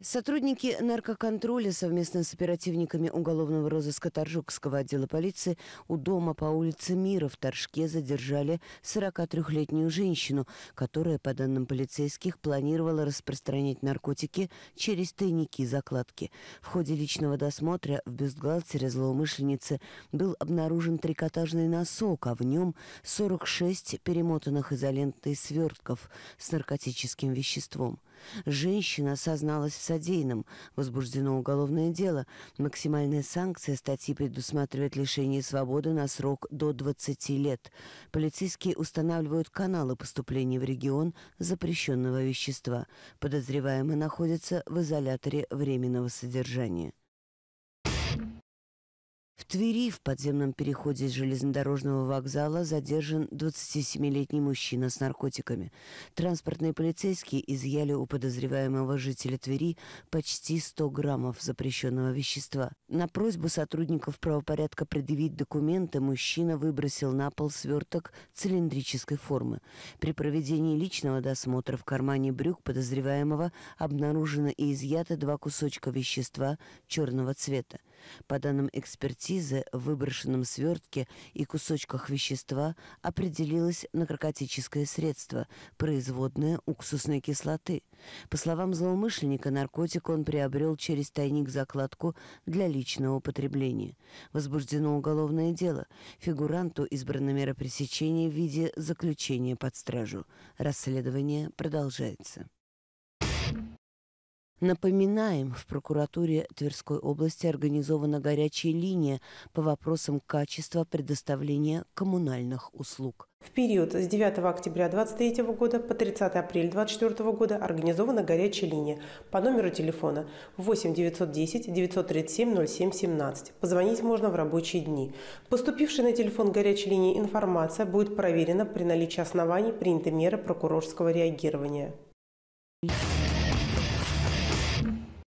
Сотрудники наркоконтроля совместно с оперативниками уголовного розыска Торжокского отдела полиции у дома по улице Мира в Торжке задержали 43-летнюю женщину, которая, по данным полицейских, планировала распространять наркотики через тайники закладки. В ходе личного досмотра в бюстгальтере злоумышленницы был обнаружен трикотажный носок, а в нем 46 перемотанных изолентой свертков с наркотическим веществом. Женщина осозналась в содеянном. Возбуждено уголовное дело. Максимальная санкция статьи предусматривает лишение свободы на срок до 20 лет. Полицейские устанавливают каналы поступления в регион запрещенного вещества. Подозреваемый находится в изоляторе временного содержания. Твери в подземном переходе из железнодорожного вокзала задержан 27-летний мужчина с наркотиками. Транспортные полицейские изъяли у подозреваемого жителя Твери почти 100 граммов запрещенного вещества. На просьбу сотрудников правопорядка предъявить документы мужчина выбросил на пол сверток цилиндрической формы. При проведении личного досмотра в кармане брюк подозреваемого обнаружено и изъято два кусочка вещества черного цвета. По данным экспертизы, в выброшенном свертке и кусочках вещества определилось наркотическое средство, производное уксусной кислоты. По словам злоумышленника, наркотик он приобрел через тайник-закладку для личного употребления. Возбуждено уголовное дело. Фигуранту избрано мера пресечения в виде заключения под стражу. Расследование продолжается. Напоминаем, в прокуратуре Тверской области организована горячая линия по вопросам качества предоставления коммунальных услуг. В период с 9 октября 2023 года по 30 апреля 2024 года организована горячая линия по номеру телефона 8 910 937 07 17. Позвонить можно в рабочие дни. Поступившая на телефон горячей линии информация будет проверена при наличии оснований принятой меры прокурорского реагирования.